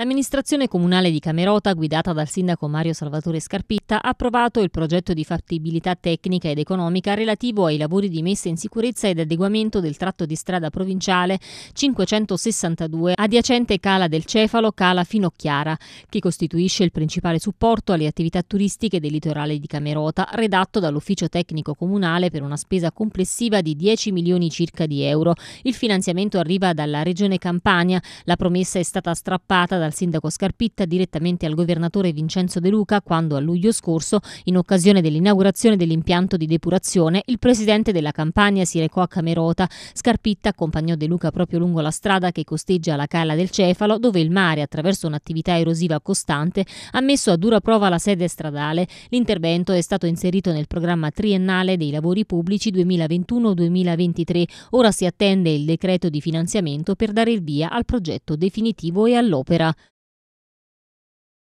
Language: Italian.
L'amministrazione comunale di Camerota, guidata dal sindaco Mario Salvatore Scarpitta, ha approvato il progetto di fattibilità tecnica ed economica relativo ai lavori di messa in sicurezza ed adeguamento del tratto di strada provinciale 562 adiacente Cala del Cefalo, Cala Finocchiara, che costituisce il principale supporto alle attività turistiche del litorale di Camerota, redatto dall'ufficio tecnico comunale per una spesa complessiva di 10 milioni circa di euro. Il finanziamento arriva dalla Regione Campania, la promessa è stata strappata dal dal sindaco Scarpitta direttamente al governatore Vincenzo De Luca quando a luglio scorso, in occasione dell'inaugurazione dell'impianto di depurazione, il presidente della Campania si recò a Camerota. Scarpitta accompagnò De Luca proprio lungo la strada che costeggia la cala del Cefalo, dove il mare, attraverso un'attività erosiva costante, ha messo a dura prova la sede stradale. L'intervento è stato inserito nel programma triennale dei lavori pubblici 2021-2023. Ora si attende il decreto di finanziamento per dare il via al progetto definitivo e all'opera.